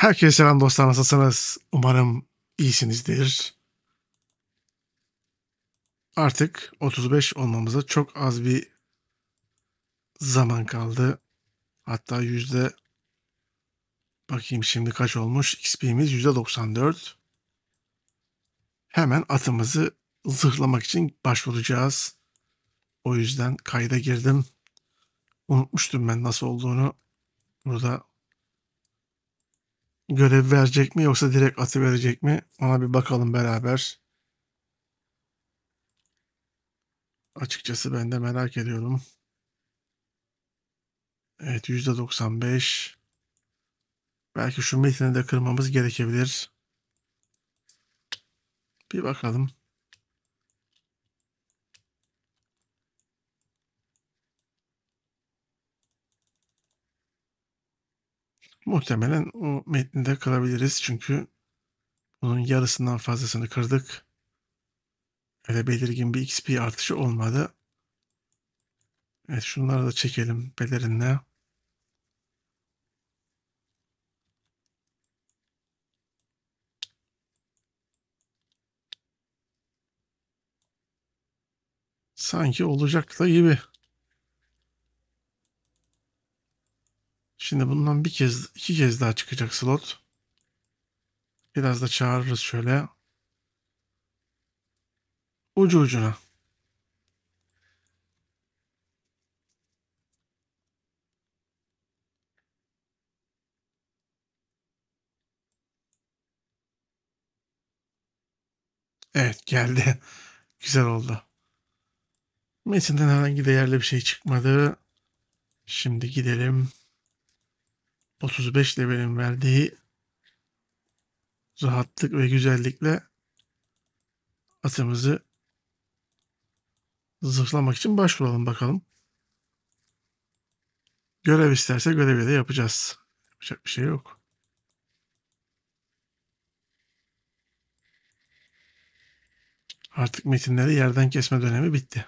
Herkese selam dostlar nasılsınız? Umarım iyisinizdir. Artık 35 olmamıza çok az bir zaman kaldı. Hatta yüzde bakayım şimdi kaç olmuş? XP'miz yüzde 94. Hemen atımızı zırhlamak için başvuracağız. O yüzden kayda girdim. Unutmuştum ben nasıl olduğunu. Burada görev verecek mi yoksa direkt atı verecek mi? Ona bir bakalım beraber. Açıkçası ben de merak ediyorum. Evet %95. Belki şu metini de kırmamız gerekebilir. Bir bakalım. Muhtemelen o metninde kalabiliriz çünkü bunun yarısından fazlasını kırdık. Öyle belirgin bir XP artışı olmadı. Evet şunları da çekelim belirinle. Sanki olacak da gibi. Şimdi bundan bir kez, iki kez daha çıkacak slot. Biraz da çağırırız şöyle. Ucu ucuna. Evet geldi. Güzel oldu. Metinden herhangi değerli bir şey çıkmadı. Şimdi gidelim. 35 levelin verdiği rahatlık ve güzellikle atımızı zırhlamak için başvuralım bakalım. Görev isterse görevi de yapacağız. Yapacak bir şey yok. Artık metinleri yerden kesme dönemi bitti.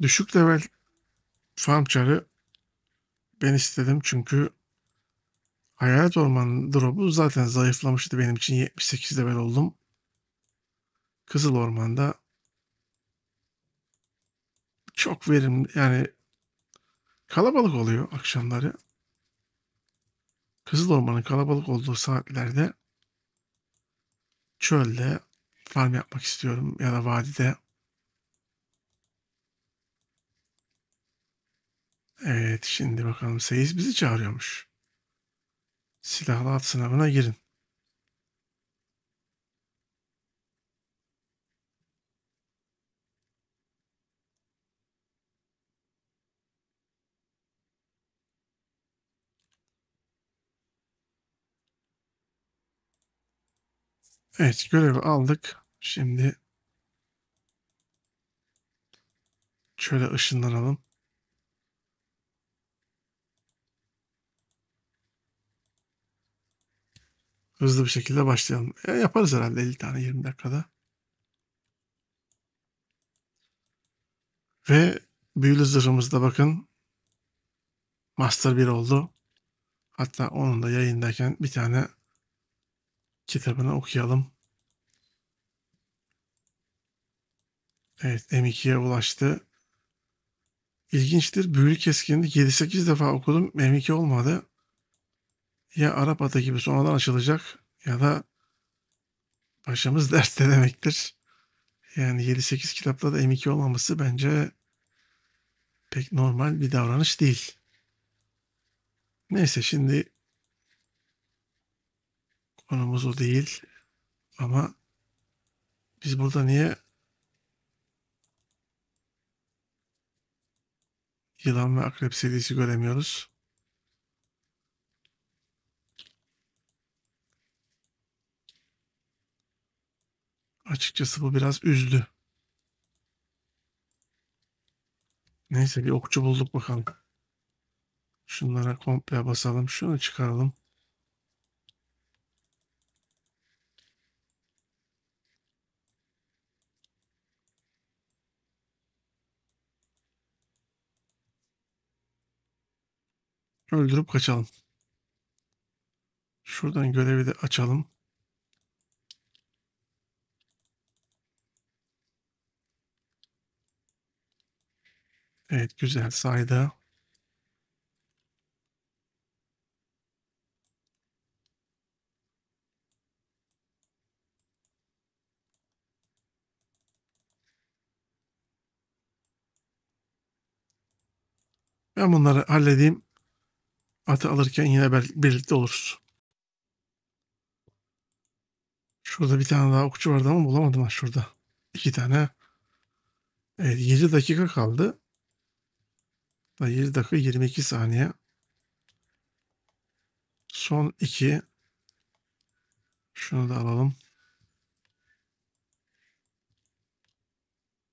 Düşük level Farmçar'ı ben istedim çünkü Hayalet Ormanı drop'u zaten zayıflamıştı benim için 78 level oldum. Kızıl Orman'da çok verimli yani kalabalık oluyor akşamları. Kızıl Orman'ın kalabalık olduğu saatlerde çölde farm yapmak istiyorum ya da vadide Evet şimdi bakalım Seyis bizi çağırıyormuş. Silahlı at sınavına girin. Evet görevi aldık. Şimdi şöyle ışınlanalım. Hızlı bir şekilde başlayalım. E, yaparız herhalde 50 tane 20 dakikada. Ve büyülü zırhımızda bakın Master 1 oldu. Hatta onun da yayındayken bir tane kitabını okuyalım. Evet M2'ye ulaştı. İlginçtir. Büyülü keskinliği 7-8 defa okudum. M2 olmadı ya Arap atı gibi sonradan açılacak ya da başımız derste demektir. Yani 7-8 kitapta da M2 olmaması bence pek normal bir davranış değil. Neyse şimdi konumuz o değil ama biz burada niye yılan ve akrep serisi göremiyoruz? Açıkçası bu biraz üzdü. Neyse bir okçu bulduk bakalım. Şunlara komple basalım. Şunu çıkaralım. Öldürüp kaçalım. Şuradan görevi de açalım. Evet güzel saydı. Ben bunları halledeyim. Atı alırken yine birlikte oluruz. Şurada bir tane daha okçu vardı ama bulamadım ben şurada. İki tane. Evet 7 dakika kaldı. 7 dakika 22 saniye. Son 2. Şunu da alalım.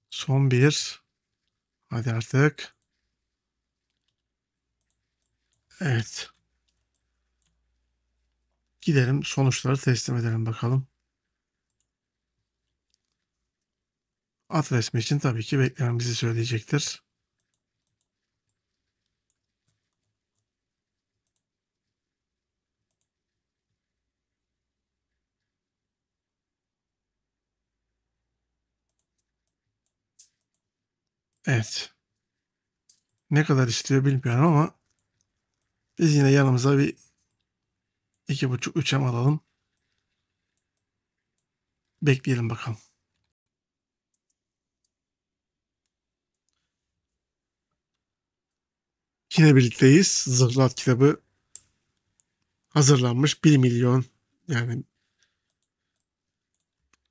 Son 1. Hadi artık. Evet. Gidelim sonuçları teslim edelim bakalım. At için tabii ki beklememizi söyleyecektir. Evet. Ne kadar istiyor bilmiyorum ama biz yine yanımıza bir iki buçuk üçem alalım. Bekleyelim bakalım. Yine birlikteyiz. Zırhlat kitabı hazırlanmış 1 milyon yani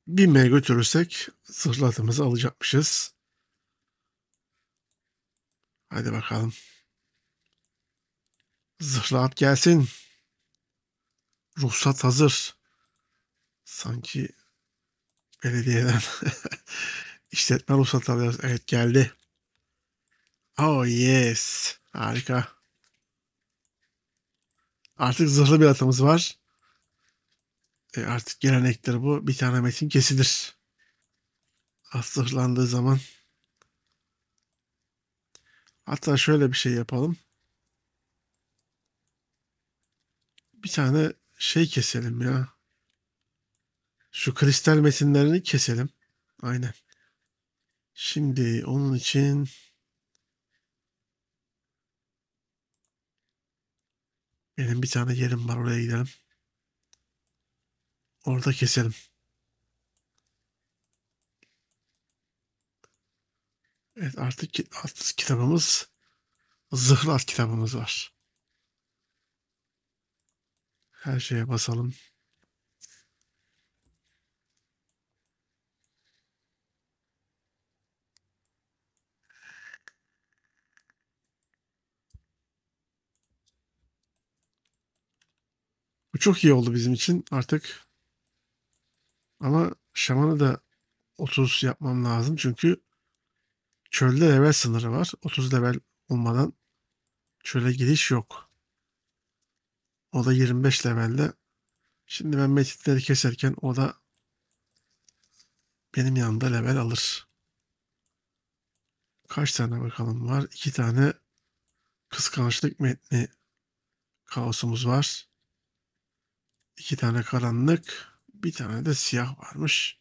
1000 mega götürürsek zırhlatımızı alacakmışız. Hadi bakalım. Zırhlat gelsin. Ruhsat hazır. Sanki belediyeden işletme ruhsatı alıyoruz. Evet geldi. Oh yes. Harika. Artık zırhlı bir atımız var. E artık gelenektir bu. Bir tane metin kesilir. At zaman Hatta şöyle bir şey yapalım. Bir tane şey keselim ya. Şu kristal metinlerini keselim. Aynen. Şimdi onun için benim bir tane yerim var oraya gidelim. Orada keselim. Evet artık kitabımız Zıhrat kitabımız var. Her şeye basalım. Bu çok iyi oldu bizim için artık. Ama şamanı da 30 yapmam lazım çünkü Çölde level sınırı var. 30 level olmadan çöle giriş yok. O da 25 levelde. Şimdi ben metinleri keserken o da benim yanımda level alır. Kaç tane bakalım var? İki tane kıskançlık metni kaosumuz var. İki tane karanlık, bir tane de siyah varmış.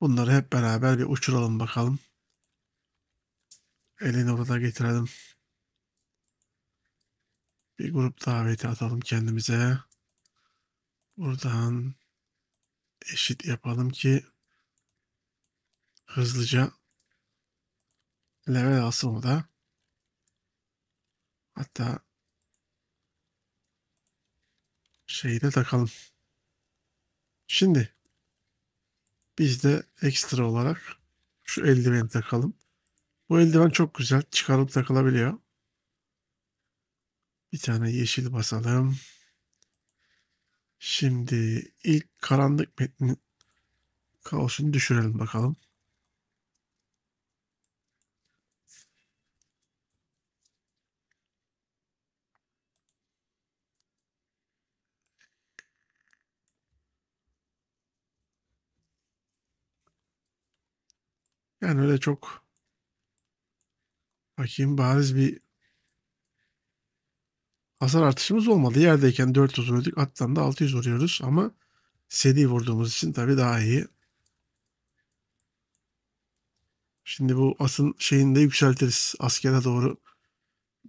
Bunları hep beraber bir uçuralım bakalım. Elini orada getirelim. Bir grup daveti atalım kendimize. Buradan eşit yapalım ki hızlıca level alsın o da. Hatta şeyi de takalım. Şimdi biz de ekstra olarak şu eldiveni takalım. Bu eldiven çok güzel. Çıkarılıp takılabiliyor. Bir tane yeşil basalım. Şimdi ilk karanlık metnin kaosunu düşürelim bakalım. Yani öyle çok Bakayım bariz bir hasar artışımız olmadı. Yerdeyken 400 vurduk. Attan da 600 vuruyoruz ama sedi vurduğumuz için tabii daha iyi. Şimdi bu asın şeyini de yükseltiriz. Askere doğru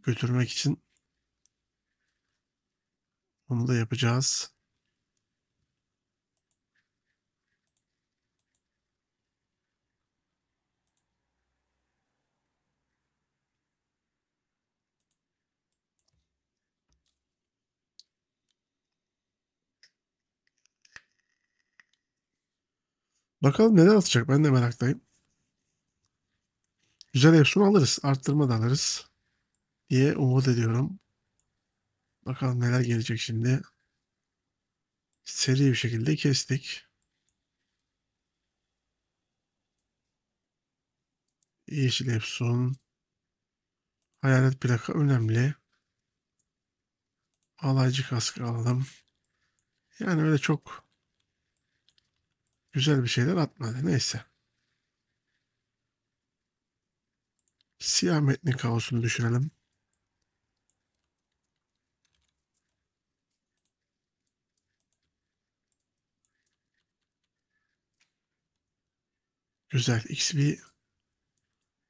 götürmek için. Onu da yapacağız. Bakalım neler atacak ben de meraktayım. Güzel efsun alırız. Arttırma da alırız. Diye umut ediyorum. Bakalım neler gelecek şimdi. Seri bir şekilde kestik. Yeşil efsun. Hayalet plaka önemli. Alaycı kaskı alalım. Yani öyle çok Güzel bir şeyler atmadı. Neyse. Siyah metni kaosunu düşünelim. Güzel. XB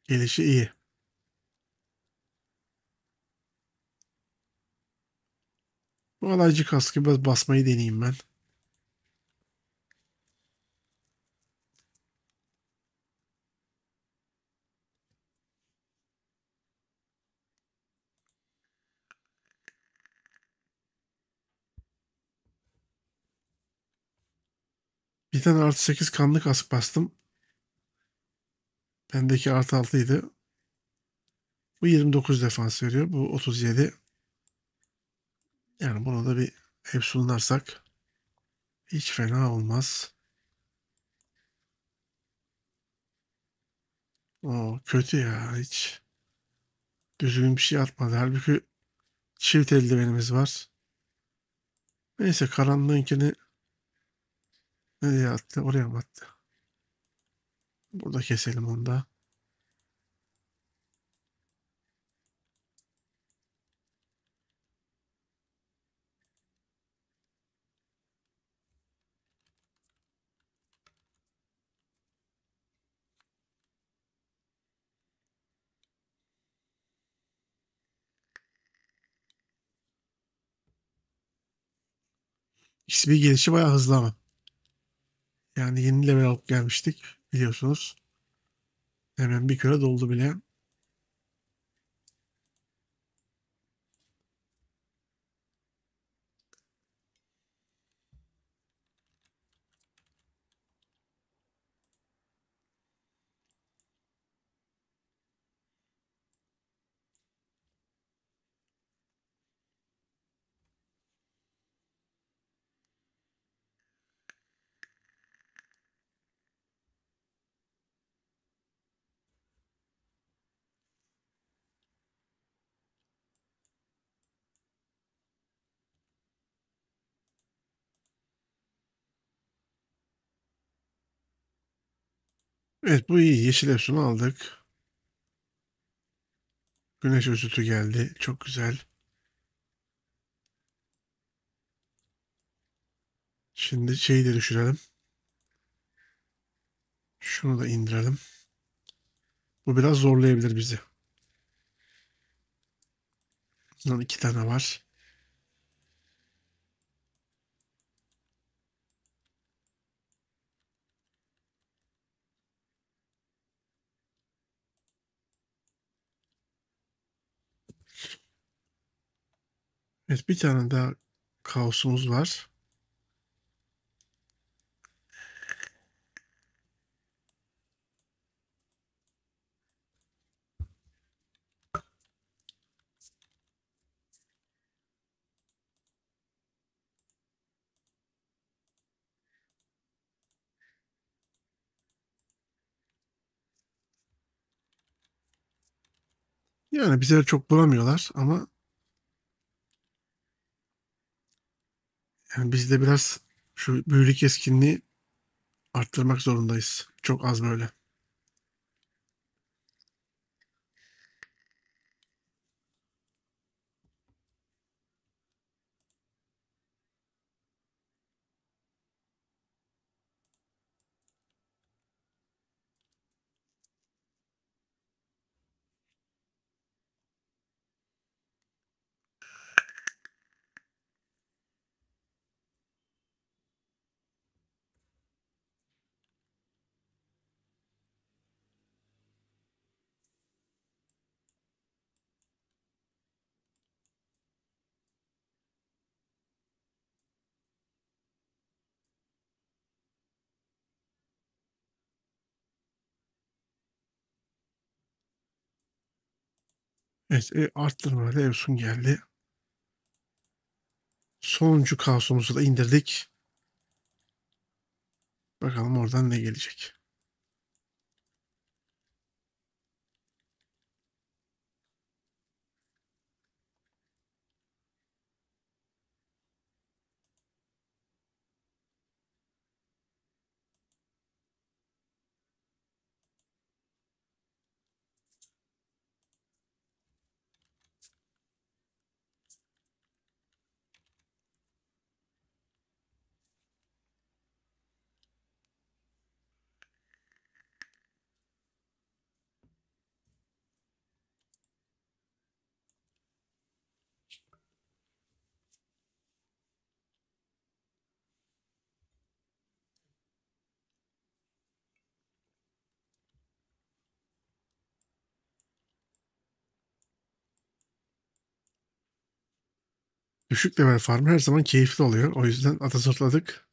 gelişi iyi. Bu alaycı kaskı biraz basmayı deneyeyim ben. Bir tane artı 8 kanlı kask bastım. Bendeki artı 6 idi. Bu 29 defans veriyor. Bu 37. Yani bunu da bir hepsunlarsak hiç fena olmaz. O kötü ya hiç. Düzgün bir şey atmadı. Halbuki çift eldivenimiz var. Neyse karanlığınkini Nereye attı? Oraya mı attı? Burada keselim onu da. XP gelişi bayağı hızlı ama. Yani yeni level alıp gelmiştik biliyorsunuz. Hemen bir kere doldu bile. Evet bu iyi. Yeşil Efsun'u aldık. Güneş özütü geldi. Çok güzel. Şimdi şeyi de düşürelim. Şunu da indirelim. Bu biraz zorlayabilir bizi. Bundan iki tane var. Evet bir tane daha kaosumuz var. Yani bize çok bulamıyorlar ama Yani biz de biraz şu büyülük eskinliği arttırmak zorundayız. Çok az böyle. Evet arttırma e, arttırmayla Evsun geldi. Sonuncu kaosumuzu da indirdik. Bakalım oradan ne gelecek. Düşük level farmı her zaman keyifli oluyor. O yüzden atazotladık.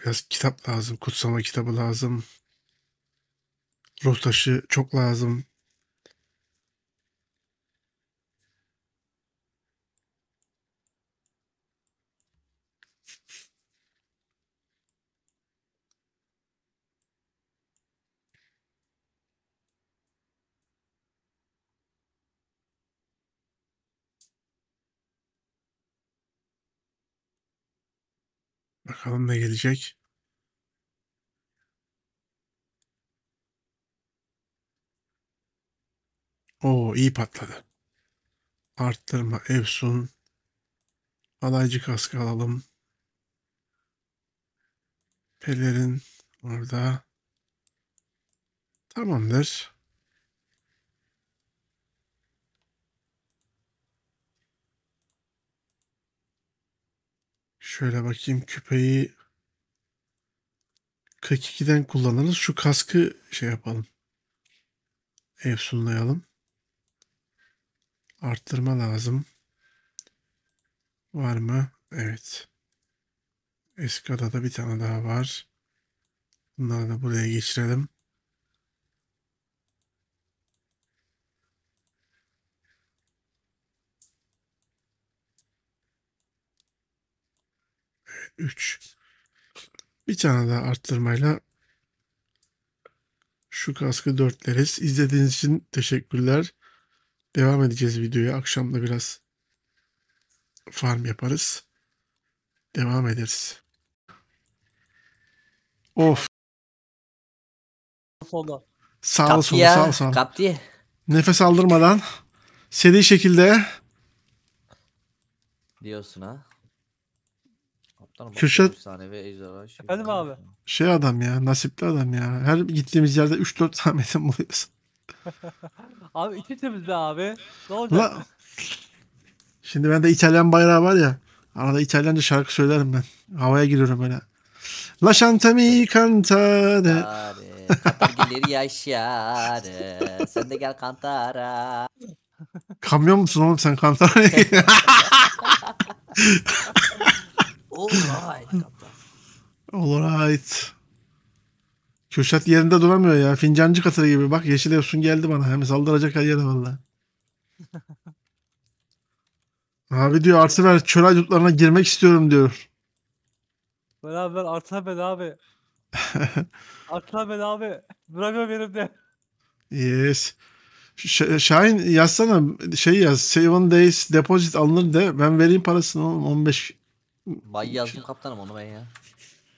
Biraz kitap lazım. Kutsama kitabı lazım. Ruh taşı çok lazım. Bakalım ne gelecek. O iyi patladı. Arttırma Efsun. Alaycı kaskı alalım. Pelerin orada. Tamamdır. Şöyle bakayım küpeyi 42'den kullanırız. Şu kaskı şey yapalım. Efsunlayalım. Arttırma lazım. Var mı? Evet. Eskada da bir tane daha var. Bunları da buraya geçirelim. 3. Bir tane daha arttırmayla şu kaskı dörtleriz. İzlediğiniz için teşekkürler. Devam edeceğiz videoya. Akşam da biraz farm yaparız. Devam ederiz. Of. Sağ ol solu sağ ol sağ ol. Kapti. Nefes aldırmadan seri şekilde diyorsun ha. Kaptanım Kürşat- Efsane ejderha. şey- Efendim abi? Şey adam ya nasipli adam ya. Her gittiğimiz yerde 3-4 tane metin buluyoruz. Abi iki temizle abi. Ne olacak? La... Şimdi bende İtalyan bayrağı var ya. Arada İtalyanca şarkı söylerim ben. Havaya giriyorum böyle. La Chantami Cantare. Kantare. Kantar gelir yaşare. Sen de gel kantara. Kamyon musun oğlum sen Kantare'ye? All right kaptan. All right. Kürşat yerinde duramıyor ya. Fincancı katırı gibi. Bak yeşil efsun geldi bana. Hem saldıracak her yere valla. Abi diyor artı ver çöl aydutlarına girmek istiyorum diyor. Beraber artı bel abi. Artı bel abi. Bırakma benim de. Yes. Ş- Şahin yazsana şey yaz. Seven days deposit alınır de ben vereyim parasını oğlum 15 Bay yazdım kaptanım onu ben ya.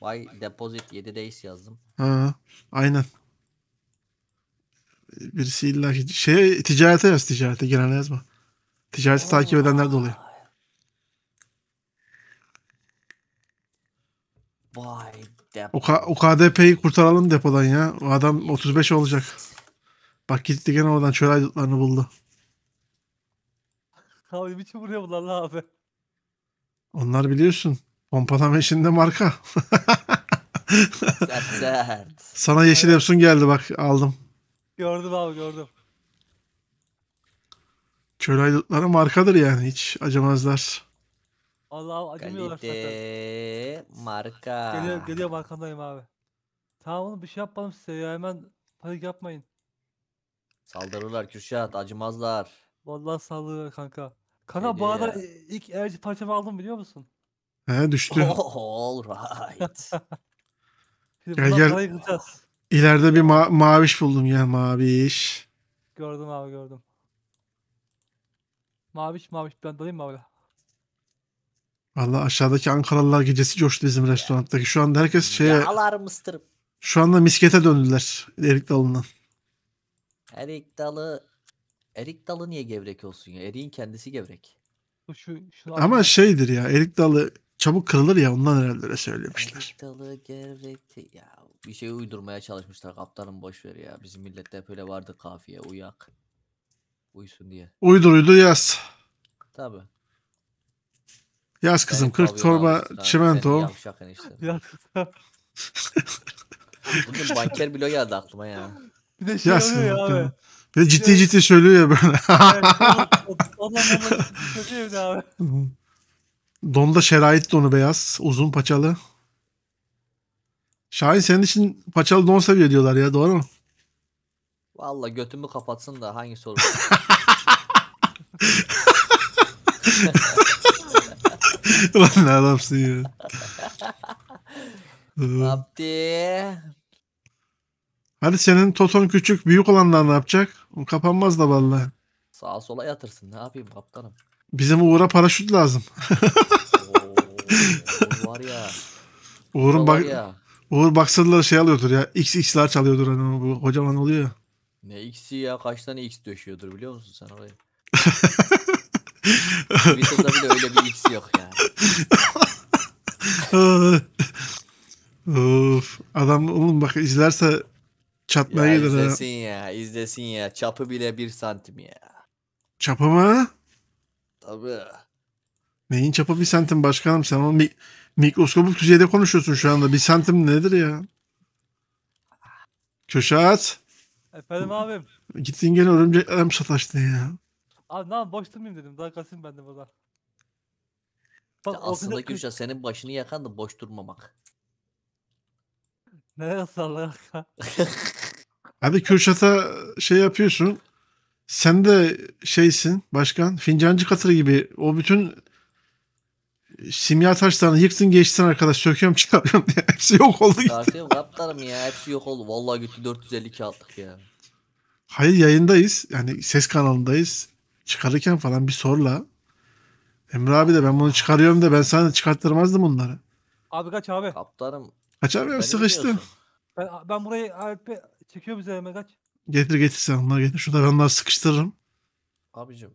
Bay deposit 7 days yazdım. Ha, aynen. Birisi illa şey ticarete yaz ticarete genel yazma. Ticareti takip edenler dolayı. Vay depo. O, KDP'yi kurtaralım depodan ya. O adam 35 olacak. Bak gitti gene oradan çöl aydutlarını buldu. Abi biçim buraya bulan abi. Onlar biliyorsun. Pompalama işinde marka. sert Sana yeşil Epson geldi bak aldım. Gördüm abi gördüm. Çöl aydutları markadır yani hiç acımazlar. Allah acımıyorlar Kalite marka. Geliyor, geliyor markandayım abi. Tamam oğlum bir şey yapalım size ya hemen panik yapmayın. Saldırırlar Kürşat acımazlar. Vallahi saldırırlar kanka. Kanka bu arada ilk enerji parçamı aldım biliyor musun? He düştü. Oh, all right. Şimdi Gel, gel. İleride bir ma- maviş buldum ya maviş. Gördüm abi gördüm. Maviş maviş ben dalayım mı abi? Valla aşağıdaki Ankaralılar gecesi coştu bizim restoranttaki. Şu anda herkes şey. Yağlar mıstırım. şu anda miskete döndüler Erik Dalı'ndan. Erik dalı Erik dalı niye gevrek olsun ya? Erik'in kendisi gevrek. Şu, şu Ama şeydir ya erik dalı çabuk kırılır ya ondan herhalde öyle söylemişler. Erik dalı gevrek ya bir şey uydurmaya çalışmışlar kaptanım ver ya. Bizim millette hep öyle vardı kafiye uyak. Uysun diye. Uydur uydur yaz. Tabi. Yaz kızım 40 torba çimento. Yaz Bugün banker bile geldi aklıma ya. Bir de şey Yaz oluyor ya abi. Ya ciddi ciddi söylüyor ya böyle. evet, abi. Donda şerait donu beyaz. Uzun paçalı. Şahin senin için paçalı don seviyor diyorlar ya doğru mu? Valla götümü kapatsın da hangi soru? Lan ne adamsın ya. Abdi. Hadi senin Toton küçük büyük olanlar ne yapacak? O kapanmaz da valla. Sağa sola yatırsın ne yapayım kaptanım. Bizim Uğur'a paraşüt lazım. Oo, Uğur var ya. Uğur'un bak ya. Uğur baksırları şey alıyordur ya. XX large alıyordur hani bu kocaman oluyor Ne X'i ya kaç tane X döşüyordur biliyor musun sen orayı? Twitter'da bile öyle bir X yok ya. of. Adam oğlum bak izlerse Çatlayı ya izlesin da. ya izlesin ya. Çapı bile bir santim ya. Çapı mı? Tabii. Neyin çapı bir santim başkanım sen onu mi mikroskopik düzeyde konuşuyorsun şu anda. Bir santim nedir ya? Köşat. Efendim abim. Gittin gene örümcekler mi sataştın ya? Abi ne boş durmayayım dedim. Daha kasayım ben de burada. Bak, aslında Gülşah senin başını yakan da boş durmamak. Ne ısrarlar Abi Kürşat'a şey yapıyorsun. Sen de şeysin başkan. Fincancı katırı gibi. O bütün simya taşlarını yıktın geçtin arkadaş. Söküyorum çıkarıyorum diye. Hepsi yok oldu gitti. Karşıyım ya. Hepsi yok oldu. Vallahi gitti 452 aldık ya. Hayır yayındayız. Yani ses kanalındayız. Çıkarırken falan bir sorla. Emre abi de ben bunu çıkarıyorum da ben sana çıkarttırmazdım bunları. Abi kaç abi? Kaptanım Kaç abi sıkıştı. Ben, ben burayı Alp'e çekiyorum üzerime kaç. Getir getir sen onları getir. Şurada ben onları sıkıştırırım. Abicim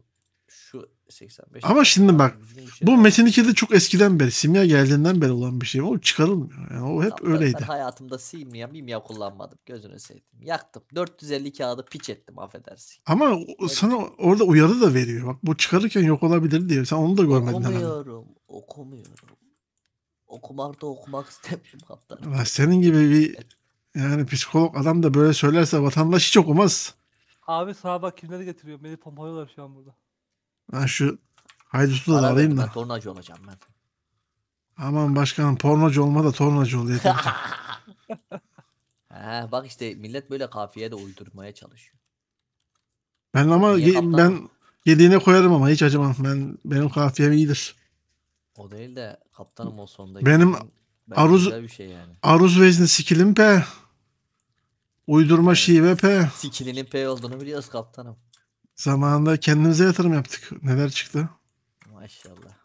şu 85. Ama şimdi bak bu Metin 2'de çok eskiden beri simya geldiğinden beri olan bir şey. O çıkarılmıyor. Yani o hep Tam öyleydi. Ben hayatımda simya mimya kullanmadım. Gözünü seveyim. Yaktım. 450 kağıdı piç ettim affedersin. Ama evet. sana şey. orada uyarı da veriyor. Bak bu çıkarırken yok olabilir diyor. Sen onu da görmedin. Okumuyorum. Hemen. Okumuyorum okumak da okumak istemiyorum hatta. senin gibi bir yani psikolog adam da böyle söylerse vatandaş hiç okumaz. Abi sağa bak kimleri getiriyor. Beni pompalıyorlar şu an burada. Ben şu haydutu da alayım da. Ben tornacı olacağım ben. Aman başkanım pornocu olma da tornacı ol yeter. He, bak işte millet böyle kafiye de uydurmaya çalışıyor. Ben ama Niye ben yediğine koyarım ama hiç acımam. Ben benim kafiyem iyidir. O değil de kaptanım o sondaki. Benim Aruz bir şey yani. Aruz vezni sikilim pe. Uydurma evet. şive pe. Sikilinin pe olduğunu biliyoruz kaptanım. Zamanında kendimize yatırım yaptık. Neler çıktı? Maşallah.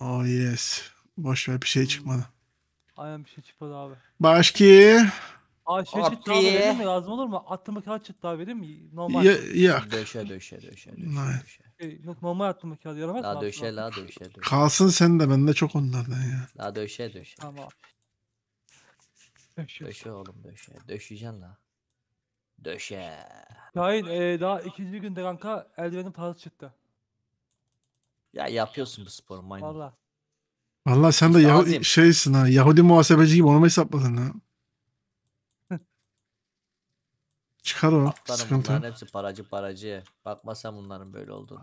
Oh yes. Boş ver bir şey hmm. çıkmadı. Aynen bir şey çıkmadı abi. Başka? Aa şey Abi. çıktı abi vereyim mi? Lazım olur mu? Attığımı kağıt çıktı abi vereyim mi? Normal. Ya, yok. Döşe döşe döşe döşe. döşe. Şey, yok normal attım kağıdı yaramaz La abi? döşe la döşe. Şey. döşe. Kalsın sen de bende çok onlardan ya. La döşe döşe. Tamam. Döşe. Döşe oğlum döşe. Döşeceksin la. Döşe. Şahin e, daha ikinci günde kanka eldivenin parası çıktı. Ya yapıyorsun bu sporu manyak. Valla. Valla sen de Yahudi Azim. şeysin ha. Yahudi muhasebeci gibi onu mu hesapladın ha? Çıkar o. Atlarım Sıkıntı. bunların hepsi paracı paracı. Bakma sen bunların böyle olduğunu.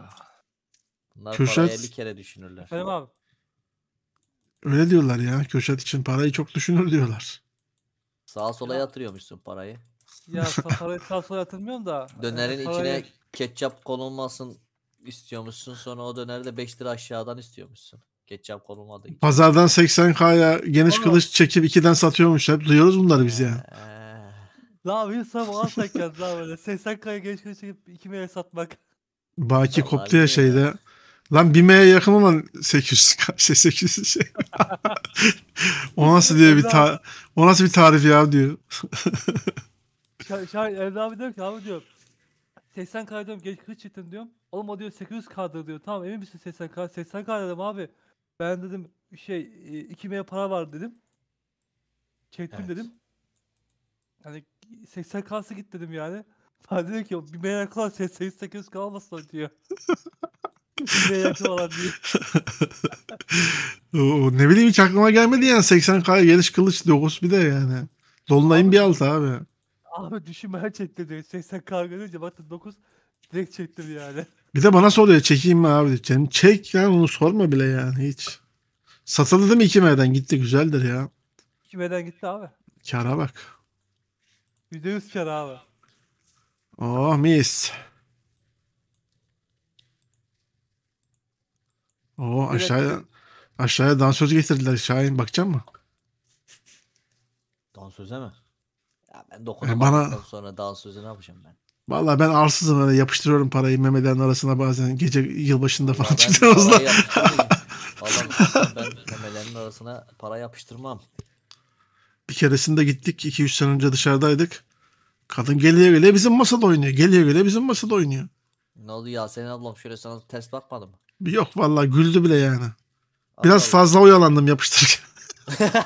Bunlar Köşet- paraya bir kere düşünürler. Efendim abi. Öyle diyorlar ya. Köşet için parayı çok düşünür diyorlar. Sağa sola yatırıyormuşsun parayı. Ya parayı sağ sola yatırmıyorum da. E, Dönerin e, parayı- içine ketçap konulmasın istiyormuşsun. Sonra o döneri de 5 lira aşağıdan istiyormuşsun. Ketçap konulmadı. Pazardan 80k'ya geniş Oğlum. kılıç çekip 2'den satıyormuşlar. Duyuyoruz bunları biz ya. Ee, La abi, Yusuf alsak ya la böyle. 80 kaya genç kız çekip 2 meyve satmak. Baki Vallahi koptu ya şeyde. Ya. Lan 1 meyve yakın olan 800 şey 800 şey. o nasıl diye bir ta o nasıl bir tarif ya diyor. Şahin Emre abi diyor ki abi diyor 80 kaya diyorum genç kız çektim diyorum. Oğlum o diyor 800 k'dır diyor. Tamam emin misin 80 kaya? 80 k dedim abi. Ben dedim şey 2 e, meyve para var dedim. Çektim evet. dedim. Hani 80K'sı git dedim yani. Ben dedi ki bir merak olan 88 kalmasın diyor. Bize diyor. ne bileyim hiç aklıma gelmedi yani 80K geliş kılıç dokuz bir de yani. Dolunay'ın bir altı abi. Abi düşünmeye çekti diyor. 80K görünce baktım 9 direkt çektim yani. Bir de bana soruyor çekeyim mi abi dükkanı. Çek yani onu sorma bile yani hiç. Satıldı değil mi 2M'den gitti güzeldir ya. 2M'den gitti abi. Kara bak. Yüzde yüz kar abi. Oh mis. Oo oh, aşağıya aşağıya dansözü getirdiler. Şahin bakacak mı? Dansöze mi? Ya ben e, dokunamadım. Yani bana... Sonra dansözü ne yapacağım ben? Vallahi ben arsızım öyle yapıştırıyorum parayı memelerin arasına bazen gece yılbaşında falan çıktığımızda. Vallahi ben memelerin arasına para yapıştırmam. Bir keresinde gittik 2-3 sene önce dışarıdaydık. Kadın geliyor geliyor bizim masada oynuyor. Geliyor geliyor bizim masada oynuyor. Ne oldu ya senin ablam şöyle sana ters bakmadı mı? Yok vallahi güldü bile yani. Biraz Allah fazla Allah. oyalandım yapıştırırken.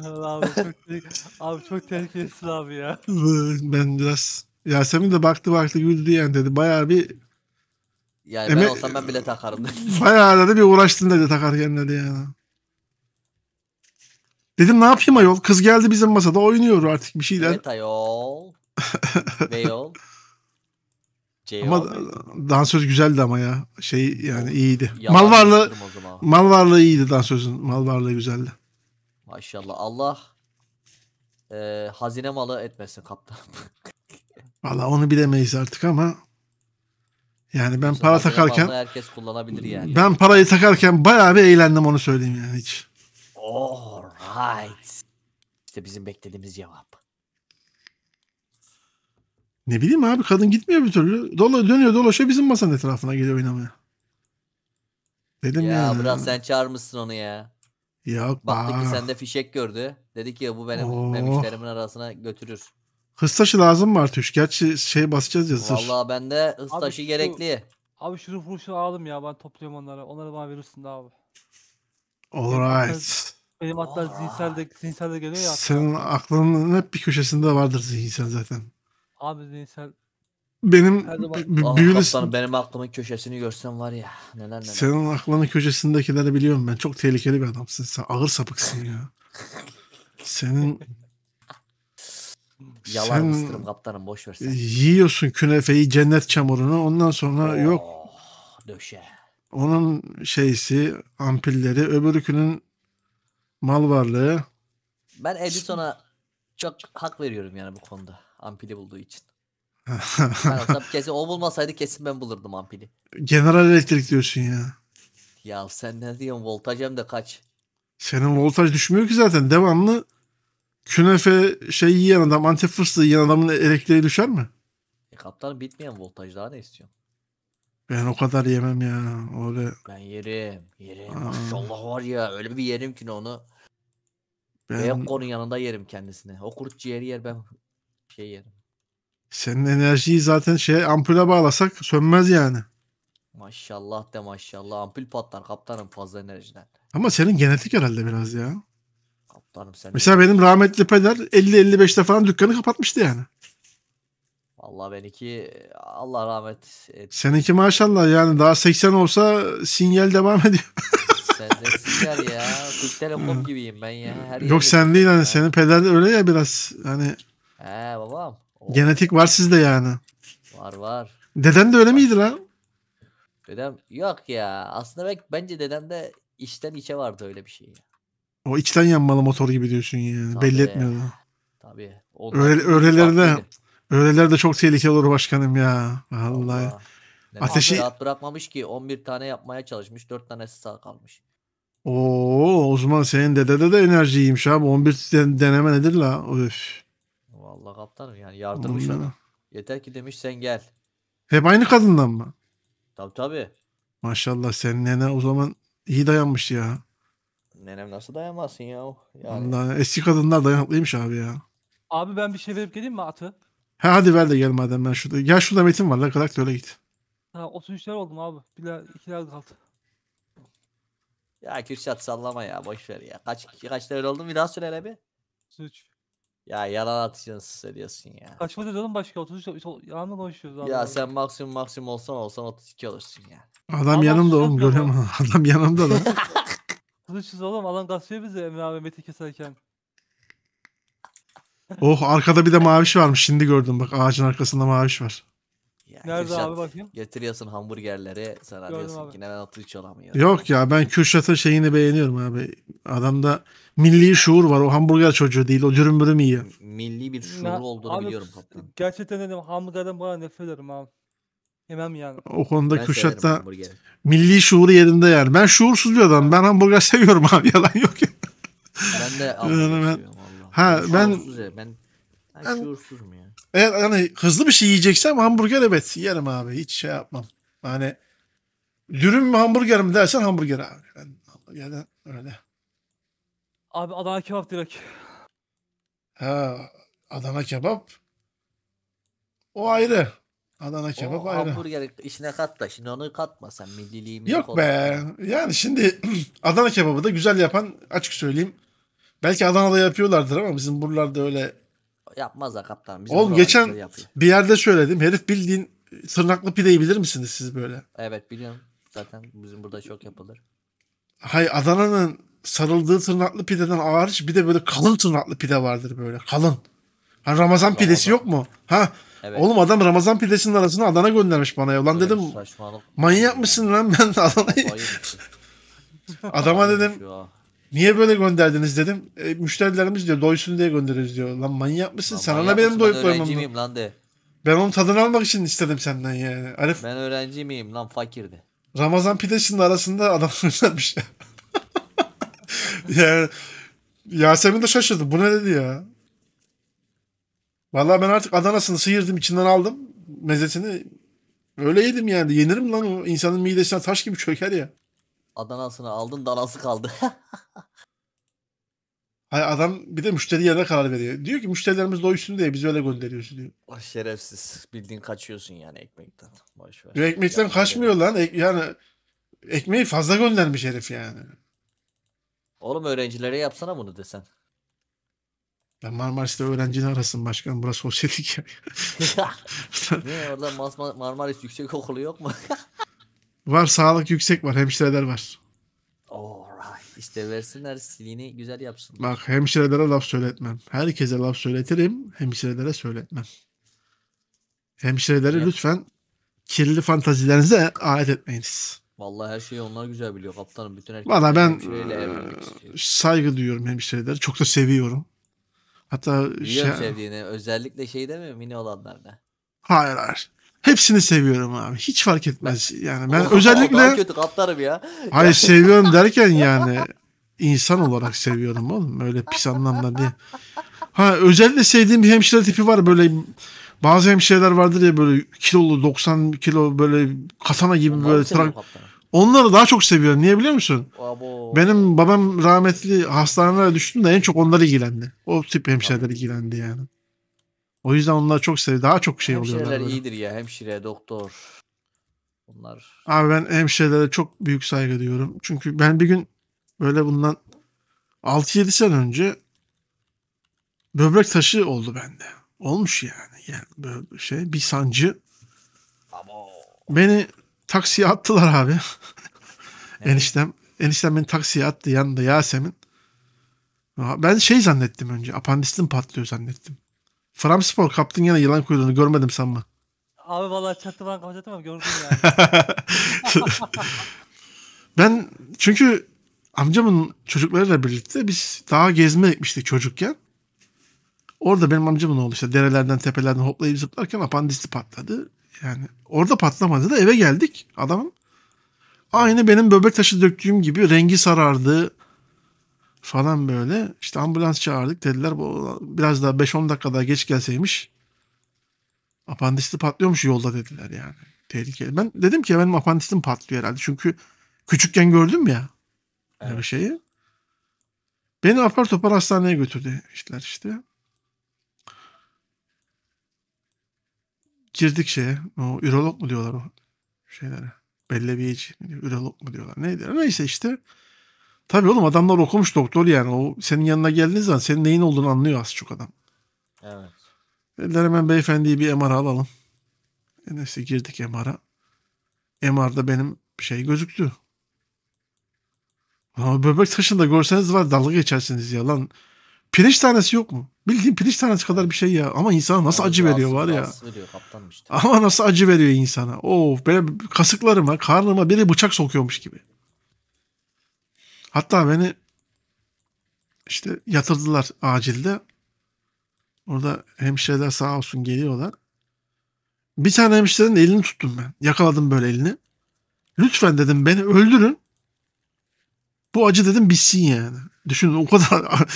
abi, çok, abi çok tehlikelisin abi ya. Ben biraz Yasemin de baktı baktı güldü yani dedi. Bayağı bir yani Eme- ben olsam ben bile takarım. Bayağı arada bir uğraştın dedi takarken dedi ya. Dedim ne yapayım ayol? Kız geldi bizim masada oynuyor artık bir şeyler. Evet ayol. Beyol. Ceyol. Ama dansöz güzeldi ama ya. Şey yani iyiydi. Yalan mal varlığı mal varlığı iyiydi dansözün. Mal varlığı güzeldi. Maşallah. Allah e, hazine malı etmesin kaptan. Valla onu bilemeyiz artık ama yani ben para takarken herkes kullanabilir yani. Ben parayı takarken bayağı bir eğlendim onu söyleyeyim yani hiç. Alright. İşte bizim beklediğimiz cevap. Ne bileyim abi kadın gitmiyor bir türlü. Dola, dönüyor dolaşıyor bizim masanın etrafına geliyor oynamaya. Dedim ya. Ya biraz sen çağırmışsın onu ya. Yok. Baktı ki sende fişek gördü. Dedi ki ya bu benim Oo. Oh. memişlerimin arasına götürür. Hıstaşı lazım mı Artuş? Gerçi şey basacağız ya sır. Vallahi bende hıstaşı Abi şu- gerekli. Abi şunu vuruşunu aldım ya ben topluyorum onları. Onları bana verirsin daha. abi. Alright. Benim hatta zihinsel de, zihinsel de geliyor ya. Senin aklının hep bir köşesinde vardır zihinsel zaten. Abi zihinsel. Benim Her büyülü... benim aklımın köşesini görsen var ya neler neler. Senin aklının köşesindekileri biliyorum ben. Çok tehlikeli bir adamsın. Sen ağır sapıksın ya. Senin Yalan mısırım kaptanım boş ver sen. Yiyorsun künefeyi cennet çamurunu ondan sonra Oo, oh, yok. Döşe. Onun şeysi ampilleri öbürkünün mal varlığı. Ben Edison'a çok hak veriyorum yani bu konuda ampili bulduğu için. ben kesin o bulmasaydı kesin ben bulurdum ampili. General elektrik diyorsun ya. Ya sen ne diyorsun voltaj hem de kaç. Senin voltaj düşmüyor ki zaten devamlı künefe şey yiyen adam, antep fıstığı yiyen adamın elektriği düşer mi? E, kaptan bitmeyen voltaj daha ne istiyorsun? Ben o kadar yemem ya. Öyle. Ben yerim. Yerim. Aa. Maşallah var ya. Öyle bir yerim ki onu. Ben... Beyakko'nun yanında yerim kendisine. O kurt ciğeri yer ben şey yerim. Senin enerjiyi zaten şey ampule bağlasak sönmez yani. Maşallah de maşallah. Ampul patlar kaptanım fazla enerjiden. Ama senin genetik herhalde biraz ya. Tanrım sen. Mesela benim rahmetli peder 50-55'te falan dükkanı kapatmıştı yani. Allah beniki Allah rahmet et. Seninki maşallah yani daha 80 olsa sinyal devam ediyor. sen de sinyal ya. Türk Telekom hmm. gibiyim ben ya. Her Yok sen değil yani. Senin peder öyle ya biraz. Hani He babam. O. Genetik var sizde yani. Var var. Deden de öyle var. miydi lan? Dedem yok ya. Aslında bence dedemde içten içe vardı öyle bir şey. Ya. O içten yanmalı motor gibi diyorsun yani. Tabii. Belli etmiyor. Tabii. Öyle, öğrelerde öğrelerde çok tehlikeli olur başkanım ya. Vallahi. Allah. Ateşi rahat bırakmamış ki 11 tane yapmaya çalışmış. 4 tane sağ kalmış. Oo, o zaman senin dedede de enerji iyiymiş abi. 11 deneme nedir la? Öf. Vallahi kaptanım yani yardırmış Ondan... Yeter ki demiş sen gel. Hep aynı kadından mı? Tabii tabii. Maşallah senin nene o zaman iyi dayanmış ya. Nenem nasıl dayanmasın ya? Yani. Allah eski kadınlar dayanaklıymış abi ya. Abi ben bir şey verip geleyim mi atı? Ha hadi ver de gel madem ben şurada. Gel şurada Metin var la kadar öyle git. Ha 33'ler oldum abi. Bir daha ikiler kaldı. Ya Kürşat sallama ya boş ver ya. Kaç kaç level oldun bir daha söyle hele bir. 33. Ya yalan atacağını söylüyorsun ya. Kaç dedi oğlum başka 33 yalanla konuşuyoruz abi. Ya sen maksimum maksimum olsan olsan 32 olursun ya. Adam, Adam yanımda oğlum görüyor musun? Adam yanımda da. Kılıçız oğlum alan gaslıyor bizi Emre abi Meti keserken. Oh arkada bir de maviş varmış. Şimdi gördüm bak ağacın arkasında maviş var. Ya, Nerede Kürşat, abi bakayım? Getiriyorsun hamburgerleri sana Gördüm diyorsun abi. ki neden altı üç alamıyor. Yok ya ben Kürşat'ın şeyini beğeniyorum abi. Adamda milli şuur var. O hamburger çocuğu değil. O dürüm bürüm iyi. Milli bir şuur olduğunu abi, biliyorum. Kaptan. Gerçekten dedim hamburgerden bana nefret ederim abi. Yemem yani. O konuda ben Kürşat'ta milli şuuru yerinde yani. Ben şuursuz bir adam Ben hamburger seviyorum abi. Yalan yok ya. Ben de hamburger ben, Ha ben, ben, ben, ben şuursuzum ya. Eğer hani hızlı bir şey yiyeceksem hamburger evet yerim abi. Hiç şey yapmam. Yani dürüm mü hamburger mi dersen hamburger abi. Ben hamburgerden öyle. Abi Adana kebap direkt. Ha Adana kebap. O ayrı. Adana kebap o ayrı. Hamburger işine kat da şimdi onu katma sen milliliğimi. Yok be. Yani şimdi Adana kebabı da güzel yapan açık söyleyeyim. Belki Adana'da yapıyorlardır ama bizim buralarda öyle yapmazlar kaptan. Bizim Oğlum geçen bir yerde söyledim. Herif bildiğin tırnaklı pideyi bilir misiniz siz böyle? Evet biliyorum. Zaten bizim burada çok yapılır. Hay Adana'nın sarıldığı tırnaklı pideden ağır bir de böyle kalın tırnaklı pide vardır böyle kalın. Ha Ramazan, Ramazan. pidesi yok mu? Ha Evet. Oğlum adam Ramazan pidesinin arasına Adana göndermiş bana ya. Ulan Böyle dedim manyak mısın lan ben Adana'yı. Şey. Adama dedim şey Niye böyle gönderdiniz dedim. E, müşterilerimiz diyor doysun diye gönderiyoruz diyor. Lan manyak mısın? Lan Sana ne benim doyup doymam. lan de. Ben onun tadını almak için istedim senden yani. Arif, ben öğrenci miyim lan fakirdi. Ramazan pidesinin arasında adam göndermiş. yani Yasemin de şaşırdı. Bu ne dedi ya? Valla ben artık Adana'sını sıyırdım içinden aldım mezesini. Öyle yedim yani. Yenirim lan o insanın midesine taş gibi çöker ya. Adana'sını aldın danası kaldı. Hay adam bir de müşteri yerine karar veriyor. Diyor ki müşterilerimiz doysun diye biz öyle gönderiyoruz diyor. O şerefsiz. Bildiğin kaçıyorsun yani ekmekten. Boş ver. ekmekten yani kaçmıyor yani. lan. Ek, yani ekmeği fazla göndermiş herif yani. Oğlum öğrencilere yapsana bunu desen. Ben Marmaris'te öğrencini arasın başkan. Burası sosyetik ya. ne orada Mas- Marmaris yüksek okulu yok mu? var sağlık yüksek var. Hemşireler var. Alright. İşte versinler silini güzel yapsın. Bak hemşirelere laf söyletmem. Herkese laf söyletirim. Hemşirelere söyletmem. Hemşireleri evet. lütfen kirli fantazilerinize ait etmeyiniz. Vallahi her şeyi onlar güzel biliyor kaptanım. Bütün erkekler Valla ben e, saygı duyuyorum hemşirelere, Çok da seviyorum. Hatta Biliyorum şey... sevdiğini. Özellikle şey deme mini olanlarına. Hayır hayır. Hepsini seviyorum abi. Hiç fark etmez. Yani ben özellikle... Daha kötü katlarım ya. Hayır seviyorum derken yani insan olarak seviyorum oğlum. Öyle pis anlamda değil. Ha özellikle sevdiğim bir hemşire tipi var. Böyle bazı hemşireler vardır ya böyle kilolu 90 kilo böyle katana gibi Onlar böyle trak... Kaptanım? Onları daha çok seviyorum. Niye biliyor musun? Abo. Benim babam rahmetli hastanelere düştüğünde en çok onları ilgilendi. O tip hemşireler ilgilendi yani. O yüzden onları çok seviyorum. Daha çok şey oluyor. Hemşireler böyle. iyidir ya. Hemşire, doktor. Bunlar. Abi ben hemşirelere çok büyük saygı duyuyorum. Çünkü ben bir gün böyle bundan 6-7 sene önce böbrek taşı oldu bende. Olmuş yani. Yani böyle şey bir sancı. Abo. Beni Taksiye attılar abi. Evet. eniştem eniştem beni taksiye attı yanında Yasemin. Ben şey zannettim önce. Apandistim patlıyor zannettim. Framspor kaptın yine yılan kuyruğunu görmedim sanma. Abi vallahi çattı ben kapatacaktım ama gördüm yani. ben çünkü amcamın çocuklarıyla birlikte biz daha gezme gitmiştik çocukken. Orada benim amcamın oğlu işte derelerden tepelerden hoplayıp zıplarken apandisti patladı. Yani orada patlamadı da eve geldik. Adam aynı benim böbrek taşı döktüğüm gibi rengi sarardı falan böyle. İşte ambulans çağırdık dediler. bu Biraz daha 5-10 dakika daha geç gelseymiş apandisli patlıyormuş yolda dediler yani. Tehlikeli. Ben dedim ki benim apandislim patlıyor herhalde. Çünkü küçükken gördüm ya evet. bir şeyi. Beni apar topar hastaneye götürdü işler işte. girdik şeye. O ürolog mu diyorlar o şeylere. Belleviyeci. Ürolog mu diyorlar. Neydi? Neyse işte. Tabii oğlum adamlar okumuş doktor yani. O senin yanına geldiğiniz zaman senin neyin olduğunu anlıyor az çok adam. Evet. Dediler hemen beyefendiyi bir MR alalım. E neyse girdik MR'a. MR'da benim şey gözüktü. Ama böbrek taşında görseniz var dalga geçersiniz ya lan. Pirinç tanesi yok mu? Bildiğin pirinç tanesi kadar bir şey ya. Ama insana nasıl acı veriyor var ya. Ama nasıl acı veriyor insana. Of böyle kasıklarıma, karnıma biri bıçak sokuyormuş gibi. Hatta beni işte yatırdılar acilde. Orada hemşireler sağ olsun geliyorlar. Bir tane hemşirenin elini tuttum ben. Yakaladım böyle elini. Lütfen dedim beni öldürün. Bu acı dedim bitsin yani. Düşünün o kadar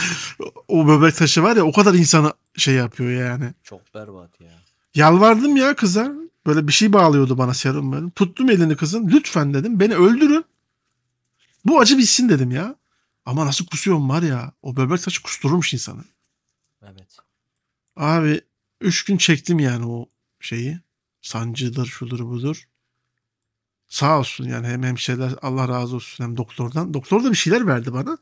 o böbrek taşı var ya o kadar insanı şey yapıyor yani. Çok berbat ya. Yalvardım ya kıza. Böyle bir şey bağlıyordu bana serum benim. Tuttum elini kızın. Lütfen dedim beni öldürün. Bu acı bitsin dedim ya. Ama nasıl kusuyorum var ya. O böbrek taşı kusturmuş insanı. Evet. Abi üç gün çektim yani o şeyi. Sancıdır şudur budur. Sağ olsun yani hem hemşireler Allah razı olsun hem doktordan. Doktor da bir şeyler verdi bana.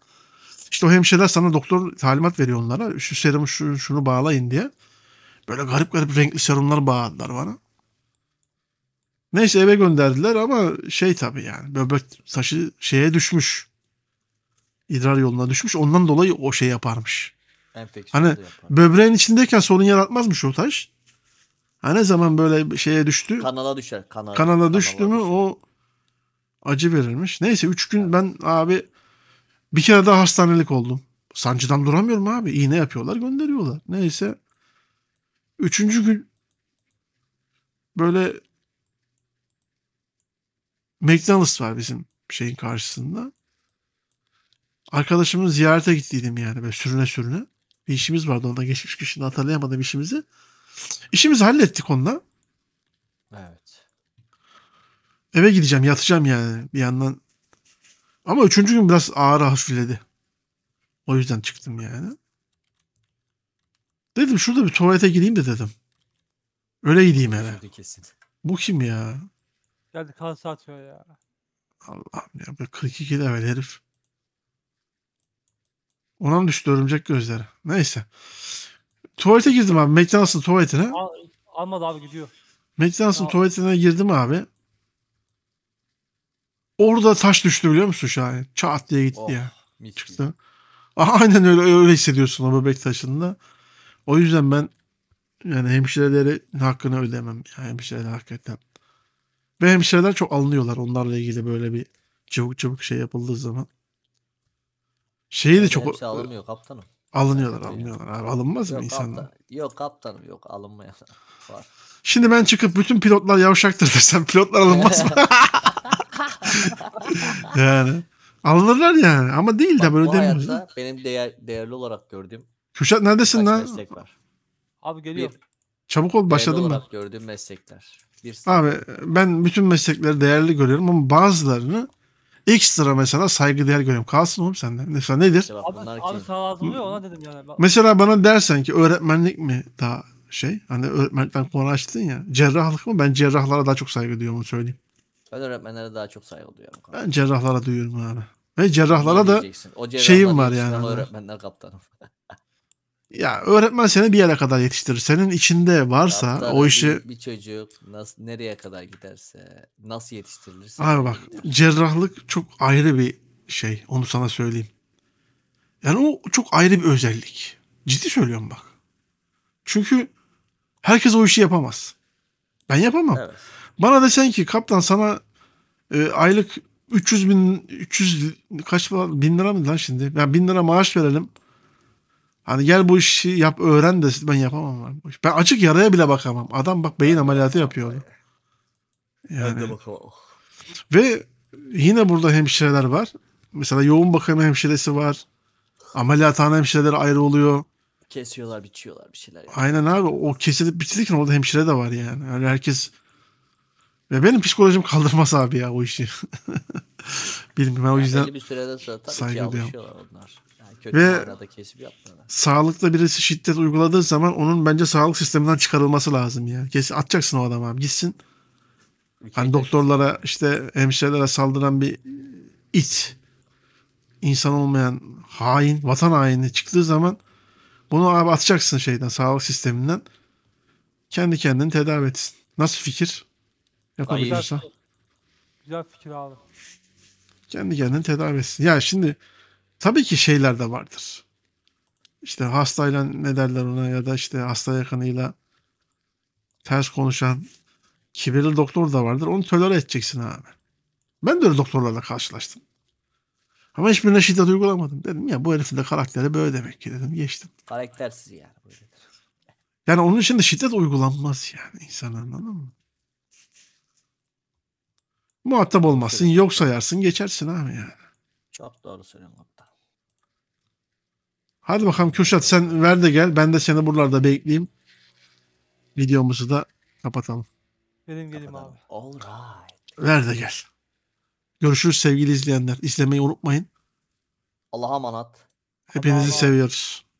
İşte o hemşireler sana doktor talimat veriyor onlara. Şu serumu şu, şunu bağlayın diye. Böyle garip garip renkli serumlar bağladılar bana. Neyse eve gönderdiler ama şey tabii yani böbrek taşı şeye düşmüş. İdrar yoluna düşmüş. Ondan dolayı o şey yaparmış. Enfeksiyon hani yaparmış. böbreğin içindeyken sorun yaratmazmış o taş. Ha ne zaman böyle şeye düştü? Kanala düşer. Kanala, kanala düştü kanala mü düşer. o acı verilmiş. Neyse 3 gün ben abi bir kere daha hastanelik oldum. Sancıdan duramıyorum abi. İğne yapıyorlar gönderiyorlar. Neyse. Üçüncü gün böyle McDonald's var bizim şeyin karşısında. Arkadaşımın ziyarete gittiydim yani böyle sürüne sürüne. Bir işimiz vardı ondan geçmiş kişinin hatırlayamadım işimizi. İşimizi hallettik onunla. Evet. Eve gideceğim yatacağım yani bir yandan. Ama üçüncü gün biraz ağır hafifledi. O yüzden çıktım yani. Dedim şurada bir tuvalete gideyim de dedim. Öyle gideyim eve. Bu kim ya? Geldi kalsa atıyor ya. Allah'ım ya bu 42 level herif. Ona mı düştü örümcek gözleri? Neyse. Tuvalete girdim abi. McDonald's'ın tuvaletine. Al, almadı abi gidiyor. McDonald's'ın tuvaletine girdim abi. Orada taş düştü biliyor musun Şahin? Çat diye gitti oh, ya. Mis Çıktı. Gibi. Aynen öyle öyle hissediyorsun o bebek taşında. O yüzden ben yani hemşireleri hakkını ödemem. Yani hemşireler hakikaten. Ve hemşireler çok alınıyorlar onlarla ilgili böyle bir çabuk çabuk şey yapıldığı zaman. Şeyi de çok... Hemşire alınmıyor kaptanım. Alınıyorlar alınıyorlar abi. Alınmaz yok, mı insanlar? Kaptan, yok kaptanım yok alınmayan var. Şimdi ben çıkıp bütün pilotlar yavşaktır desem pilotlar alınmaz mı? yani alınırlar yani ama değil Bak, de böyle demiyoruz. Benim değer, değerli olarak gördüğüm Kürşat neredesin lan? meslek var. Abi geliyor. Çabuk ol başladın mı? gördüğüm meslekler. Bir Abi ben bütün meslekleri değerli görüyorum ama bazılarını ekstra mesela saygı değer görüyorum. Kalsın oğlum senden. Mesela nedir? Abi, bunlar abi sağ azmıyor ona dedim yani. Mesela bana dersen ki öğretmenlik mi daha şey? Hani öğretmenlikten konu açtın ya. Cerrahlık mı? Ben cerrahlara daha çok saygı duyuyorum söyleyeyim. Ben öğretmenlere daha çok saygı duyuyorum. Ben cerrahlara duyuyorum yani. Ve cerrahlara da O şeyim var yani. O hani. öğretmenler kaptanım. Ya öğretmen seni bir yere kadar yetiştirir. Senin içinde varsa Aptal o işi... Bir, bir çocuk nasıl, nereye kadar giderse, nasıl yetiştirilirse... Abi bak gider. cerrahlık çok ayrı bir şey. Onu sana söyleyeyim. Yani o çok ayrı bir özellik. Ciddi söylüyorum bak. Çünkü herkes o işi yapamaz. Ben yapamam. Evet. Bana desen ki kaptan sana e, aylık 300 bin 300 kaç bin lira mı lan şimdi? Yani bin lira maaş verelim. Hani gel bu işi yap öğren de ben yapamam. Ben, ben açık yaraya bile bakamam. Adam bak beyin ameliyatı yapıyor. Yani. Ben de bakamam. Ve yine burada hemşireler var. Mesela yoğun bakım hemşiresi var. Ameliyathane hemşireleri ayrı oluyor. Kesiyorlar, biçiyorlar bir şeyler. Yani. Aynen abi. O kesilip biçilirken orada hemşire de var yani. yani herkes ve benim psikolojim kaldırmaz abi ya o işi. Bilmiyorum yani o yüzden belli bir süreden sonra tabii saygı ki alışıyorlar onlar. Yani Ve kesip sağlıkta birisi şiddet uyguladığı zaman onun bence sağlık sisteminden çıkarılması lazım ya. Kesin atacaksın o adamı abi gitsin. Hani doktorlara işte hemşirelere saldıran bir it insan olmayan hain, vatan haini çıktığı zaman bunu abi atacaksın şeyden, sağlık sisteminden. Kendi kendini tedavi etsin. Nasıl fikir? Yapabilirse. Güzel, fikir abi. Kendi kendini tedavi etsin. Ya şimdi tabii ki şeyler de vardır. İşte hastayla ne derler ona ya da işte hasta yakınıyla ters konuşan kibirli doktor da vardır. Onu tolere edeceksin abi. Ben de öyle doktorlarla karşılaştım. Ama hiçbirine şiddet uygulamadım. Dedim ya bu herifin de karakteri böyle demek ki dedim. Geçtim. Karaktersiz yani. Böyle. Yani onun için de şiddet uygulanmaz yani insan anladın mı? Muhatap olmazsın, evet. yok sayarsın, geçersin abi yani. Çok doğru söylüyorsun hatta. Hadi bakalım Kürşat sen ver de gel. Ben de seni buralarda bekleyeyim. Videomuzu da kapatalım. Benim geleyim abi. All right. Ver de gel. Görüşürüz sevgili izleyenler. İzlemeyi unutmayın. Allah'a emanet. Hepinizi Allah seviyoruz.